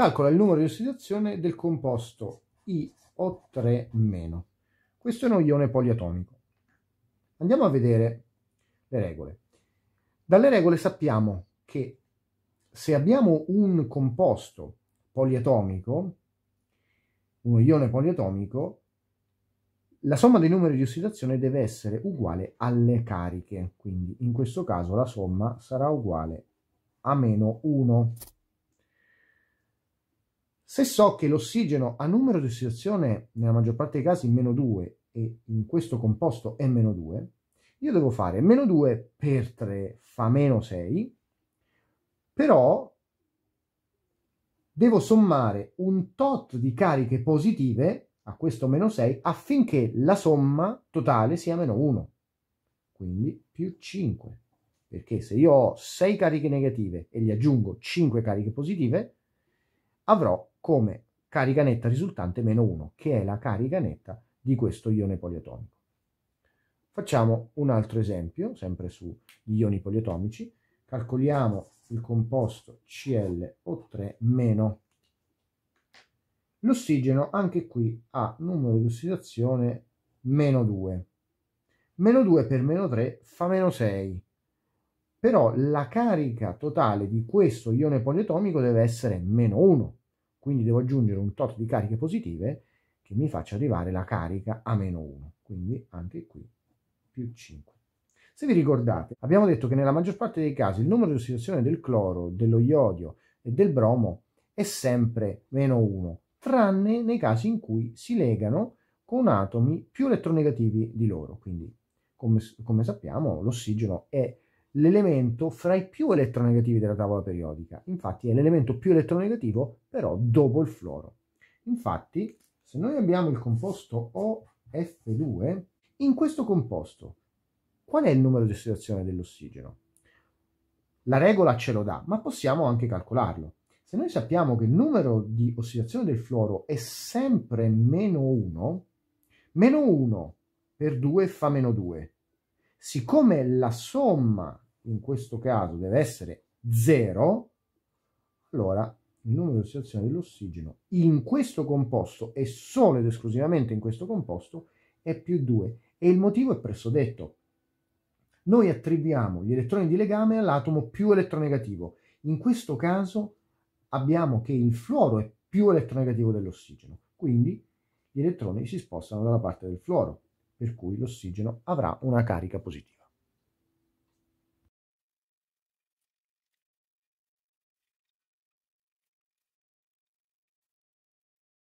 calcola il numero di ossidazione del composto IO3-. Questo è un ione poliatomico. Andiamo a vedere le regole. Dalle regole sappiamo che se abbiamo un composto poliatomico, uno ione poliatomico, la somma dei numeri di ossidazione deve essere uguale alle cariche, quindi in questo caso la somma sarà uguale a meno 1. Se so che l'ossigeno ha numero di ossidazione nella maggior parte dei casi meno 2 e in questo composto è meno 2, io devo fare meno 2 per 3 fa meno 6, però devo sommare un tot di cariche positive a questo meno 6 affinché la somma totale sia meno 1, quindi più 5, perché se io ho 6 cariche negative e gli aggiungo 5 cariche positive, avrò come carica netta risultante meno 1, che è la carica netta di questo ione poliatomico. Facciamo un altro esempio, sempre sugli ioni poliatomici. Calcoliamo il composto ClO3- meno. L'ossigeno anche qui ha numero di ossidazione meno 2. Meno 2 per meno 3 fa meno 6. Però la carica totale di questo ione poliatomico deve essere meno 1 quindi devo aggiungere un tot di cariche positive che mi faccia arrivare la carica a meno 1, quindi anche qui più 5. Se vi ricordate, abbiamo detto che nella maggior parte dei casi il numero di ossidazione del cloro, dello iodio e del bromo è sempre meno 1, tranne nei casi in cui si legano con atomi più elettronegativi di loro. Quindi, come, come sappiamo, l'ossigeno è l'elemento fra i più elettronegativi della tavola periodica. Infatti è l'elemento più elettronegativo però dopo il fluoro. Infatti se noi abbiamo il composto OF2, in questo composto qual è il numero di ossidazione dell'ossigeno? La regola ce lo dà, ma possiamo anche calcolarlo. Se noi sappiamo che il numero di ossidazione del fluoro è sempre meno 1, meno 1 per 2 fa meno 2. Siccome la somma in questo caso deve essere 0, allora il numero di ossidazione dell'ossigeno in questo composto e solo ed esclusivamente in questo composto è più 2 e il motivo è presso detto. Noi attribuiamo gli elettroni di legame all'atomo più elettronegativo. In questo caso abbiamo che il fluoro è più elettronegativo dell'ossigeno, quindi gli elettroni si spostano dalla parte del fluoro, per cui l'ossigeno avrà una carica positiva.